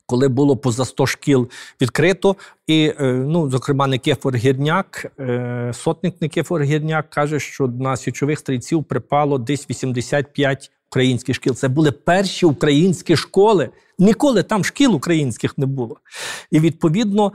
коли було поза 100 шкіл відкрито. І, е, ну, зокрема, Никифор Гірняк, е, сотник Никифор Гірняк каже, що на січових стрільців припало десь 85 українських шкіл. Це були перші українські школи. Ніколи там шкіл українських не було. І відповідно.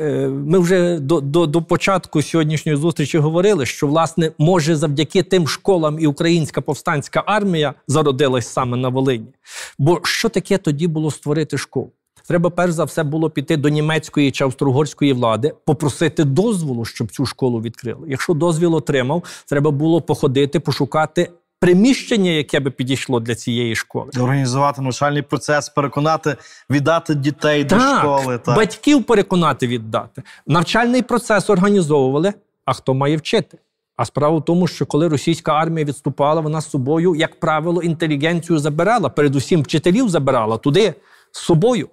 Е, ми вже до до, до початку сьогоднішньої зустрічі говорили, що власне може завдяки тим школам і українська повстанська армія зародилась саме на Волині. Бо що таке тоді було створити школу? Треба перш за все було піти до німецької чи австро-угорської влади, попросити дозволу, щоб цю школу відкрили. Якщо дозвіл отримав, треба було походити, пошукати. Приміщення, яке би підійшло для цієї школи, організувати навчальний процес, переконати віддати дітей так, до школи, так. батьків переконати віддати. Навчальний процес організовували. А хто має вчити? А справа в тому, що коли російська армія відступала, вона з собою, як правило, інтелігенцію забирала, передусім вчителів забирала туди з собою.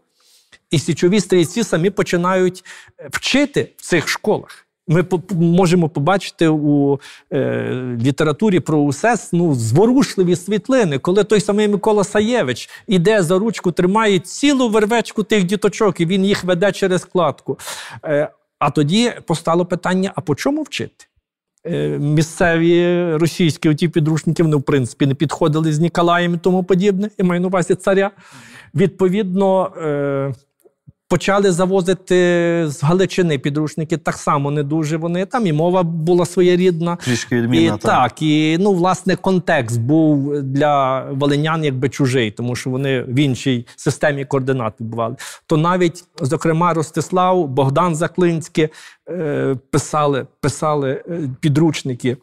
І січові стрільці самі починають е, вчити в цих школах. Ми можемо побачити у е, літературі про УСЕС ну, зворушливі світлини, коли той самий Микола Саєвич іде за ручку, тримає цілу вервечку тих діточок, і він їх веде через кладку. Е, а тоді постало питання: а по чому вчити? Е, місцеві російські оті підручники вони, в принципі не підходили з Ніколаєм і тому подібне, і маю на увазі царя. Відповідно. Е, Почали завозити з Галичини підручники, так само не дуже вони. Там і мова була своєрідна. Трішки відмінна. І, так, і ну, власне, контекст був для волинян якби чужий, тому що вони в іншій системі координат відбували. То навіть, зокрема, Ростислав, Богдан Заклинський е, писали, писали е, підручники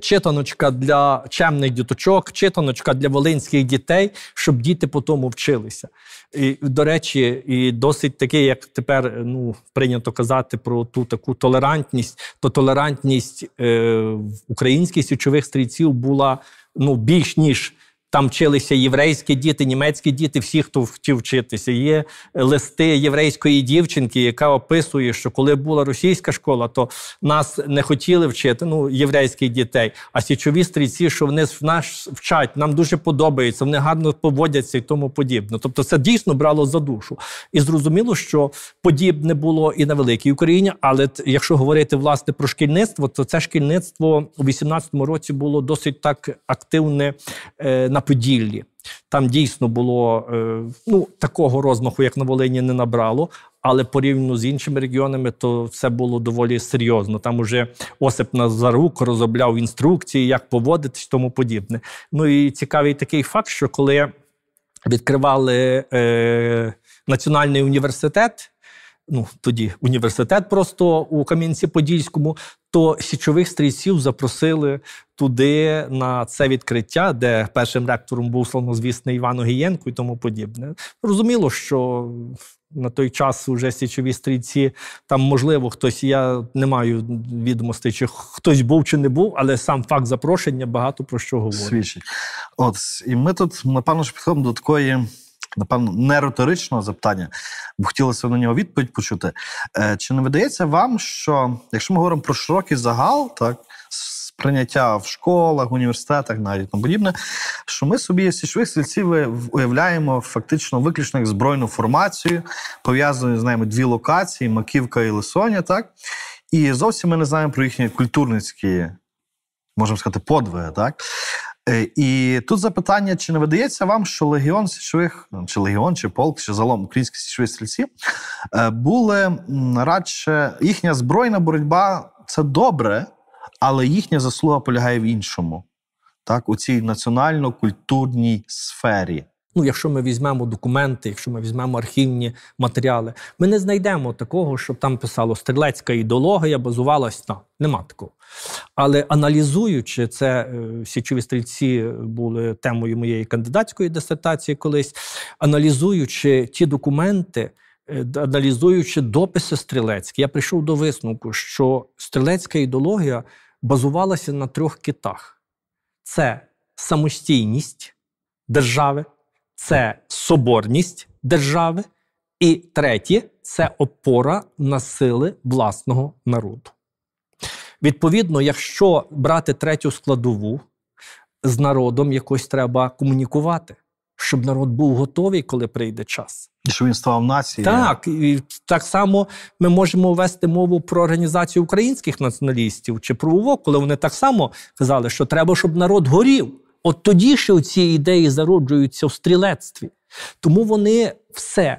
читаночка для чемних діточок, читаночка для волинських дітей, щоб діти по тому вчилися. І, До речі, і досить таке, як тепер ну, прийнято казати про ту таку толерантність, то толерантність е, українських січових стрільців була ну, більш ніж там вчилися єврейські діти, німецькі діти, всі, хто хотів вчитися. Є листи єврейської дівчинки, яка описує, що коли була російська школа, то нас не хотіли вчити. Ну, єврейських дітей. А січові стрільці, що вони нас вчать, нам дуже подобається, вони гарно поводяться і тому подібне. Тобто, це дійсно брало за душу. І зрозуміло, що подібне було і на великій Україні. Але якщо говорити власне про шкільництво, то це шкільництво у 18-му році було досить так активне е, на на Поділлі. Там дійсно було е, ну, такого розмаху, як на Волині, не набрало, але порівняно з іншими регіонами, то все було доволі серйозно. Там уже Осип Назарук розробляв інструкції, як поводитись, тому подібне. Ну і цікавий такий факт, що коли відкривали е, національний університет. Ну, тоді університет просто у Кам'янці-Подільському, то тобто січових стрійців запросили туди на це відкриття, де першим ректором був славнозвісний Іван Огієнко і тому подібне. Розуміло, що. На той час вже січові стрійці там можливо хтось. Я не маю відомостей, чи хтось був чи не був, але сам факт запрошення багато про що говорить. Свідчить. От і ми тут напевно ж підходимо до такої напевно, не риторичного запитання, бо хотілося на нього відповідь почути. Е, чи не видається вам, що якщо ми говоримо про широкий загал, так сприйняття в школах, університетах, навіть тому подібне, що ми собі січових стрільців уявляємо фактично виключно як збройну формацію, пов'язану з нами дві локації Маківка і Лисоня, так? І зовсім ми не знаємо про їхні культурницькі, можемо сказати, подвиги, так? Е, і тут запитання, чи не видається вам, що легіон січових, ну, чи легіон, чи полк, чи залом українські січові стрільці е, були радше їхня збройна боротьба це добре, але їхня заслуга полягає в іншому, так у цій національно-культурній сфері. Ну, якщо ми візьмемо документи, якщо ми візьмемо архівні матеріали, ми не знайдемо такого, щоб там писало стрілецька ідеологія, базувалась на нема такого. Але аналізуючи це, е, січові стрільці були темою моєї кандидатської дисертації колись. Аналізуючи ті документи, е, аналізуючи дописи стрілецькі, я прийшов до висновку, що стрілецька ідеологія базувалася на трьох китах: це самостійність держави це соборність держави, і третє це опора на сили власного народу. Відповідно, якщо брати третю складову, з народом якось треба комунікувати, щоб народ був готовий, коли прийде час. І Що він став нацією. Так, і так само ми можемо вести мову про організацію українських націоналістів чи про УВО, коли вони так само казали, що треба, щоб народ горів. От тоді ще ці ідеї зароджуються в стрілецтві. Тому вони все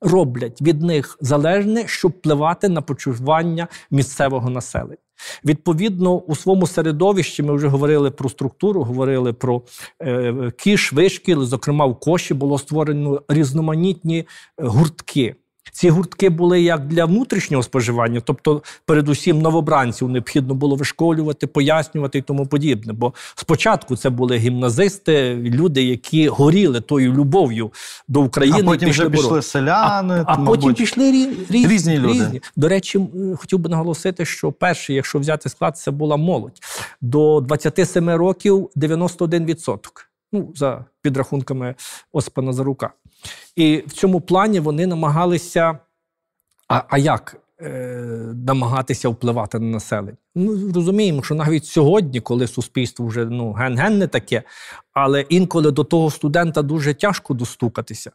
роблять від них залежне, щоб впливати на почування місцевого населення. Відповідно, у своєму середовищі ми вже говорили про структуру, говорили про е, кіш, вишкіл. Зокрема, в коші було створено різноманітні е, гуртки. Ці гуртки були як для внутрішнього споживання, тобто, передусім, новобранців необхідно було вишколювати, пояснювати і тому подібне. Бо спочатку це були гімназисти, люди, які горіли тою любов'ю до України. А потім пішли вже пішли боротися. селяни, а, а потім пішли різ, різ, різні люди. Різні. До речі, хотів би наголосити, що перший, якщо взяти склад, це була молодь до 27 років 91%. Ну, за підрахунками Оспана за рука. І в цьому плані вони намагалися. А, а як? Е, намагатися впливати на населення. Ми ну, розуміємо, що навіть сьогодні, коли суспільство вже ну, ген-ген не таке, але інколи до того студента дуже тяжко достукатися.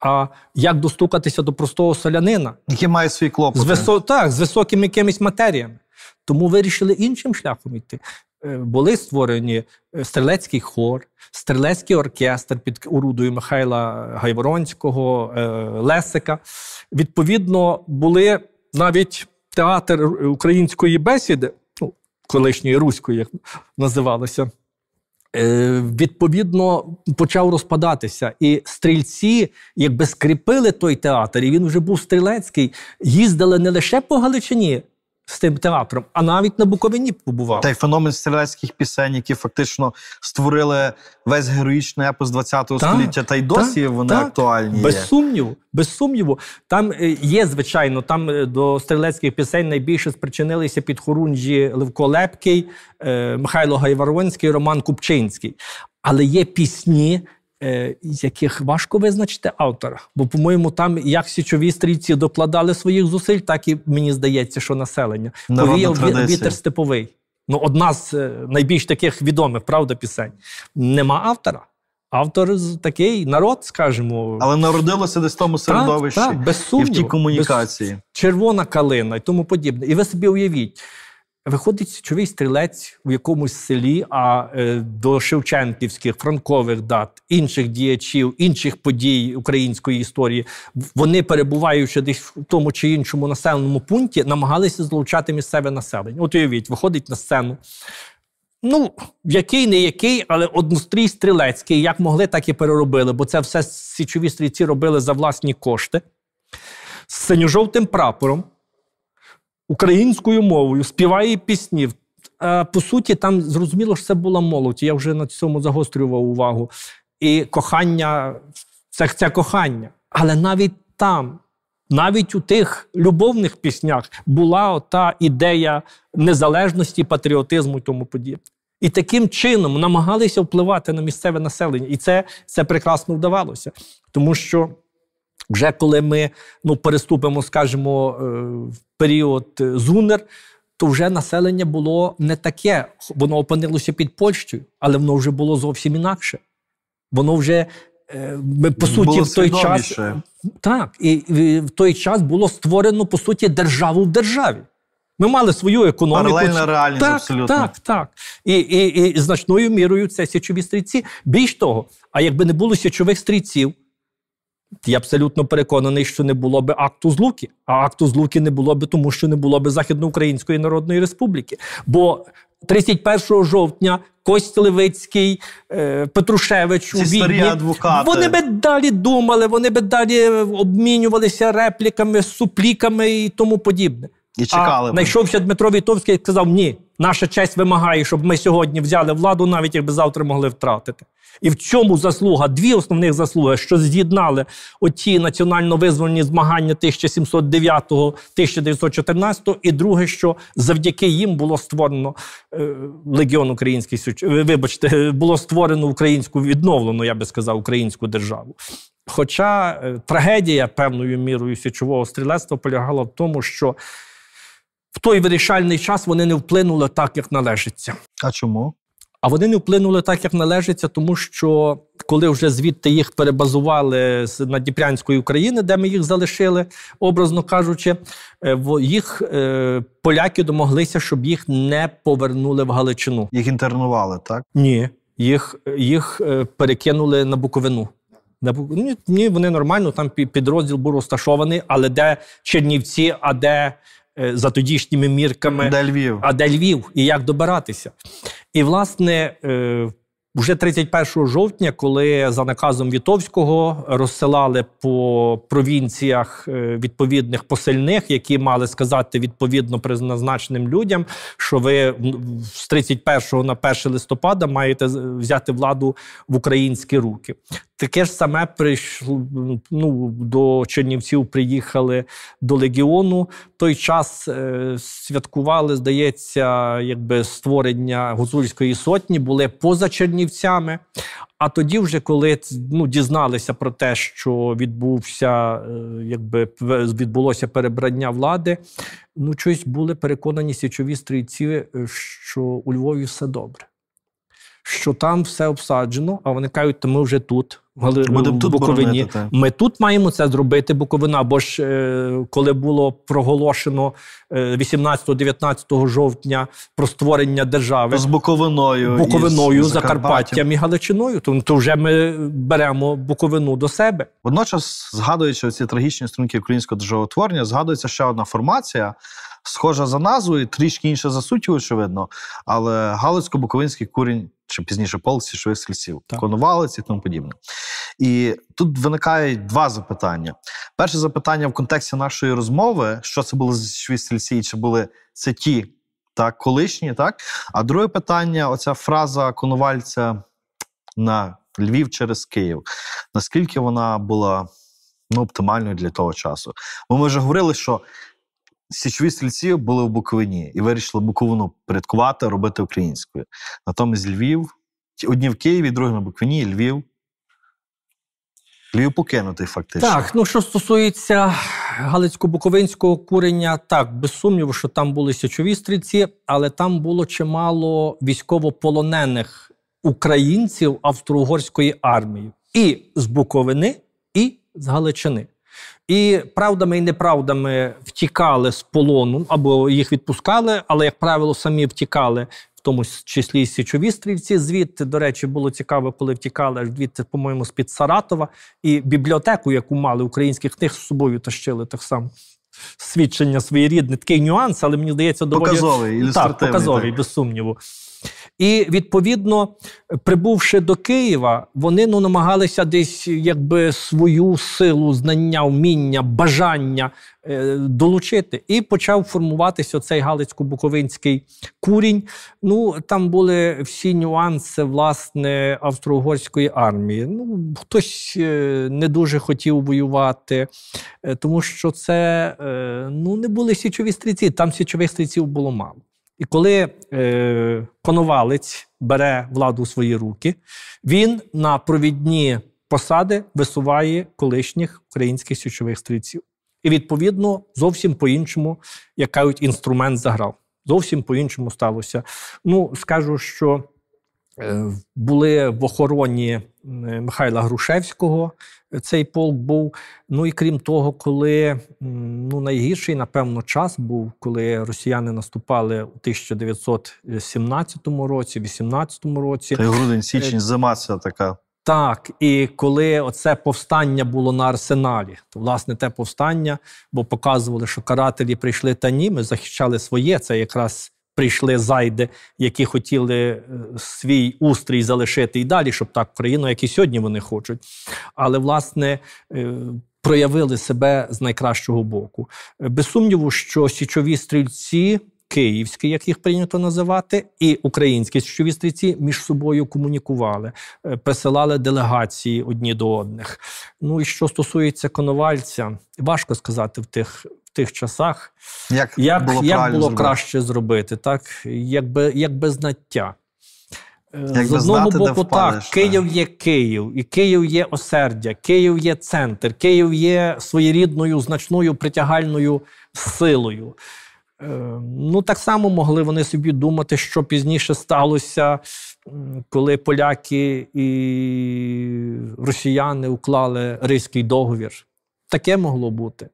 А як достукатися до простого солянина? Який має свій клопоти. З Так, з високими якимись матеріями. Тому вирішили іншим шляхом йти. Е, були створені е, стрілецький хор, стрілецький оркестр під урудою Михайла Гайворонського, е, Лесика. Відповідно, були навіть театр української бесіди, ну, колишньої руської, як називалося. Відповідно, почав розпадатися, і стрільці, якби скріпили той театр, і він вже був стрілецький. Їздили не лише по Галичині, з тим театром, а навіть на Буковині побував. Та й феномен стрілецьких пісень, які фактично створили весь героїчний епос 20-го так, століття, та й досі так, вони так. актуальні. Без є. сумніву, без сумніву. Там е, є, звичайно, там е, до стрілецьких пісень найбільше спричинилися під підхорунжі Левко Лепкий, е, Михайло Гайваронський, Роман Купчинський. Але є пісні, Е, яких важко визначити автора. Бо, по-моєму, там як січові стрільці докладали своїх зусиль, так і мені здається, що населення. Повіяв вітер степовий. Ну, одна з е, найбільш таких відомих, правда, пісень. Нема автора. Автор такий народ, скажімо. Але народилося десь в тому середовищі так, так, без сумнів, і в тій комунікації. Без... Червона калина і тому подібне. І ви собі уявіть. Виходить човий стрілець в якомусь селі, а е, до Шевченківських, Франкових дат, інших діячів, інших подій української історії, вони перебуваючи десь в тому чи іншому населеному пункті, намагалися залучати місцеве населення. От уявіть, виходить на сцену. Ну, який не який, але однострій стрілецький, як могли, так і переробили, бо це все січові стрільці робили за власні кошти з синьо-жовтим прапором українською мовою, співає пісні. Е, по суті, там зрозуміло, що це була молодь. Я вже на цьому загострював увагу. І кохання це, це кохання. Але навіть там, навіть у тих любовних піснях, була та ідея незалежності, патріотизму і тому подібне. І таким чином намагалися впливати на місцеве населення. І це, це прекрасно вдавалося, тому що. Вже коли ми ну, переступимо, скажімо, е, в період е, Зунер, то вже населення було не таке. Воно опинилося під Польщею, але воно вже було зовсім інакше. Воно вже е, ми, по суті було в той час так, і в той час було створено по суті державу в державі. Ми мали свою економіку. Паралельна реальність так, абсолютно. Так, так. І і, і значною мірою це січові стрільці. Більш того, а якби не було січових стрільців, я абсолютно переконаний, що не було би акту злуки, а акту злуки не було би, тому що не було би Західноукраїнської Народної Республіки. Бо 31 жовтня Кость Левицький, е, Петрушевич у Відні, адвокати. Вони би далі думали, вони би далі обмінювалися репліками, супліками і тому подібне. І чекали. А Найшовся Дмитро Вітовський і сказав: Ні, наша честь вимагає, щоб ми сьогодні взяли владу, навіть якби завтра могли втратити. І в чому заслуга? Дві основних заслуги, що з'єднали оті національно визвольні змагання 1709-1914, і друге, що завдяки їм було створено е, легіон український вибачте, було створено українську відновлену, я би сказав, українську державу. Хоча е, трагедія певною мірою січового стрілецтва полягала в тому, що в той вирішальний час вони не вплинули так, як належиться. А чому? А вони не вплинули так, як належиться, тому що коли вже звідти їх перебазували з Надніпрянської України, де ми їх залишили, образно кажучи, е, їх е, поляки домоглися, щоб їх не повернули в Галичину. Їх інтернували, так? Ні, їх їх е, перекинули на Буковину. Ні, вони нормально, там підрозділ був розташований, але де Чернівці, а де Е, за тодішніми мірками. Де Львів. А де Львів і як добиратися. І, власне, е, вже 31 жовтня, коли за наказом Вітовського розсилали по провінціях е, відповідних посильних, які мали сказати відповідно призначеним людям, що ви з 31 на 1 листопада маєте взяти владу в українські руки. Таке ж саме прийшло ну, ну, до Чернівців, приїхали до Легіону. той час е, святкували, здається, якби створення гуцульської сотні були поза Чернівцями. А тоді, вже коли ну, дізналися про те, що відбувся, е, якби відбулося перебрання влади, ну щось були переконані січові стрійці, е, що у Львові все добре. Що там все обсаджено, а вони кажуть, то ми вже тут. Мали Будем тут Буковині. Боронити, Ми тут маємо це зробити. Буковина. Бо ж е, коли було проголошено 18-19 е, жовтня про створення держави з Буковиною, Буковиною, із Закарпаттям і Галичиною, то, то вже ми беремо Буковину до себе. Водночас, згадуючи ці трагічні струнки українського державотворення, згадується ще одна формація схожа за назвою, трішки інша за суттю, очевидно, але Галицько-Буковинський курінь, чи пізніше полиці швидких слідців, Коновалець і тому подібне. І тут виникають два запитання. Перше запитання в контексті нашої розмови: що це було за стрільці, і чи були це ті так, колишні, так? А друге питання оця фраза конувальця на Львів через Київ. Наскільки вона була ну, оптимальною для того часу? Бо ми вже говорили, що січові стрільці були в Буковині і вирішили Буковину порядкувати, робити українською. Натомість Львів, одні в Києві, другі на Буковині, Львів. Львів покинутий фактично. Так, ну що стосується Галицько-Буковинського курення, так, без сумніву, що там були січові стрільці, але там було чимало військовополонених українців Австро-Угорської армії і з Буковини, і з Галичини. І правдами і неправдами втікали з полону або їх відпускали, але, як правило, самі втікали. В тому числі і січові стрільці, звідти, до речі, було цікаво, коли втікали звідти, по-моєму, з під Саратова, і бібліотеку, яку мали українських книг, з собою тащили так само. Свідчення своєрідне, такий нюанс, але мені здається, доволі показовий, так, показовий так. без сумніву. І відповідно, прибувши до Києва, вони ну намагалися десь якби свою силу, знання, вміння, бажання е, долучити. І почав формуватися цей Галицько-Буковинський курінь. Ну там були всі нюанси власне австро-угорської армії. Ну хтось е, не дуже хотів воювати, е, тому що це е, ну не були січові стріці, Там січових стрільців було мало. І коли е, коновалець бере владу у свої руки, він на провідні посади висуває колишніх українських січових стрільців. І відповідно зовсім по-іншому, як кажуть, інструмент заграв. Зовсім по іншому сталося. Ну скажу, що Е, були в охороні Михайла Грушевського. Е, цей полк був. Ну і крім того, коли ну найгірший, напевно, час був, коли росіяни наступали у 1917 році, 18 році. Та й грудень е, січень зима це така. Так, і коли оце повстання було на арсеналі, то власне те повстання, бо показували, що карателі прийшли та ні, ми захищали своє. Це якраз прийшли зайди, які хотіли е, свій устрій залишити і далі, щоб так країну, як і сьогодні вони хочуть. Але власне. Е, проявили себе з найкращого боку. Е, без сумніву, що січові стрільці, київські, як їх прийнято називати, і українські січові стрільці між собою комунікували, присилали делегації одні до одних. Ну і що стосується коновальця, важко сказати в тих в тих часах, як, як було, як було краще зробити, так? Якби, як без знаття. Е, як З одного знати, боку, впадеш, так, Київ є Київ, і Київ є осердя, Київ є центр, Київ є своєрідною значною притягальною силою. Е, ну, так само могли вони собі думати, що пізніше сталося, коли поляки і росіяни уклали Ризький договір. Таке могло бути.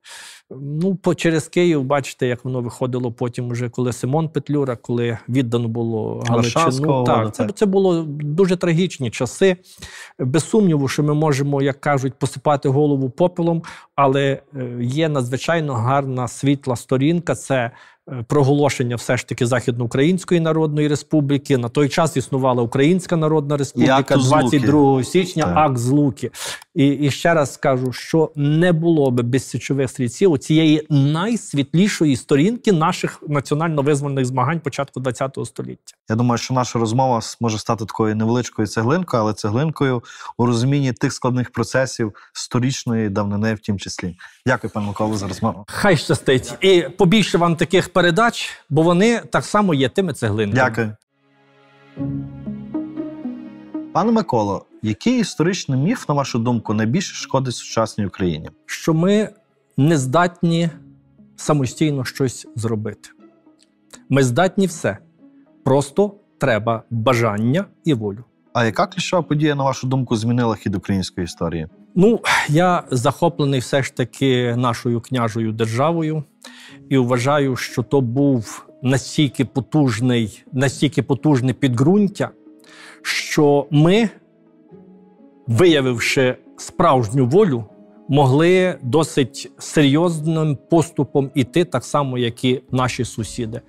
Ну, по через Київ, бачите, як воно виходило потім, уже коли Симон Петлюра, коли віддано було Галичину. Так, це, це було дуже трагічні часи. Без сумніву, що ми можемо, як кажуть, посипати голову попелом, але е, є надзвичайно гарна світла сторінка. Це Е, проголошення все ж таки Західноукраїнської Народної Республіки. На той час існувала Українська Народна Республіка 22 січня, так. Акт Злуки. І і ще раз скажу, що не було би без січових стрільців цієї найсвітлішої сторінки наших національно визвольних змагань початку ХХ століття. Я думаю, що наша розмова може стати такою невеличкою цеглинкою, але цеглинкою у розумінні тих складних процесів сторічної давнини, в тім числі. Дякую, пане Миколу, за розмову. Хай щастить і побільше вам таких передач, бо вони так само є тими цеглинками. Дякую. Пане Миколо, який історичний міф, на вашу думку, найбільше шкодить сучасній Україні? Що ми не здатні самостійно щось зробити. Ми здатні все. Просто треба бажання і волю. А яка ключова подія, на вашу думку, змінила хід української історії? Ну, я захоплений все ж таки нашою княжою державою і вважаю, що то був настільки потужний, настільки потужне підґрунтя, що ми, виявивши справжню волю, могли досить серйозним поступом іти, так само, як і наші сусіди.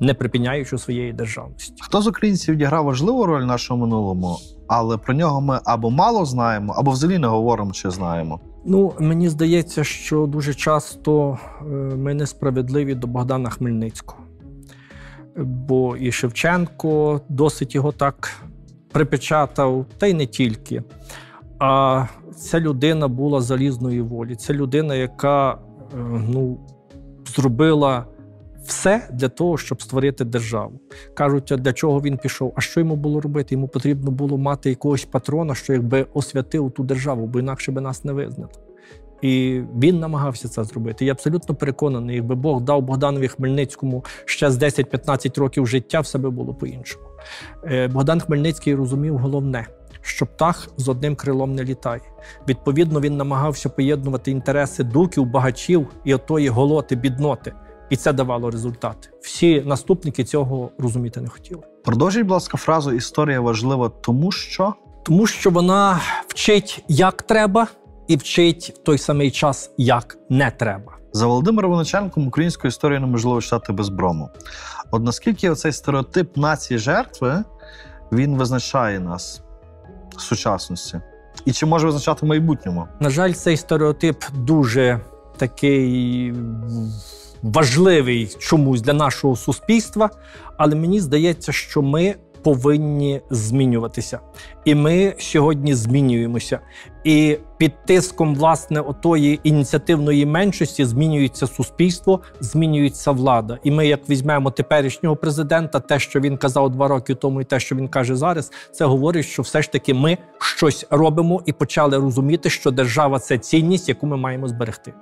Не припиняючи своєї державності, хто з українців відіграв важливу роль в нашому минулому, але про нього ми або мало знаємо, або взагалі не говоримо, чи знаємо. Ну, мені здається, що дуже часто е, ми несправедливі до Богдана Хмельницького. Бо і Шевченко досить його так припечатав, та й не тільки. А ця людина була залізної волі. Це людина, яка е, ну, зробила все для того, щоб створити державу. Кажуть, для чого він пішов? А що йому було робити? Йому потрібно було мати якогось патрона, що якби освятив ту державу, бо інакше би нас не визнали. І він намагався це зробити. Я абсолютно переконаний, якби Бог дав Богданові Хмельницькому ще з 10-15 років життя, все би було по-іншому. Е, Богдан Хмельницький розумів головне, що птах з одним крилом не літає. Відповідно, він намагався поєднувати інтереси дуків, багачів і отої голоти, бідноти і це давало результати. Всі наступники цього розуміти не хотіли. Продовжіть, будь ласка, фразу історія важлива, тому що тому що вона вчить як треба, і вчить в той самий час, як не треба. За Володимиром Вониченком українську історію неможливо читати без брому. От наскільки оцей стереотип нації жертви він визначає нас в сучасності, і чи може визначати в майбутньому? На жаль, цей стереотип дуже такий важливий чомусь для нашого суспільства, але мені здається, що ми повинні змінюватися. І ми сьогодні змінюємося. І під тиском власне отої ініціативної меншості змінюється суспільство, змінюється влада. І ми, як візьмемо теперішнього президента, те, що він казав два роки тому, і те, що він каже зараз, це говорить, що все ж таки ми щось робимо і почали розуміти, що держава це цінність, яку ми маємо зберегти.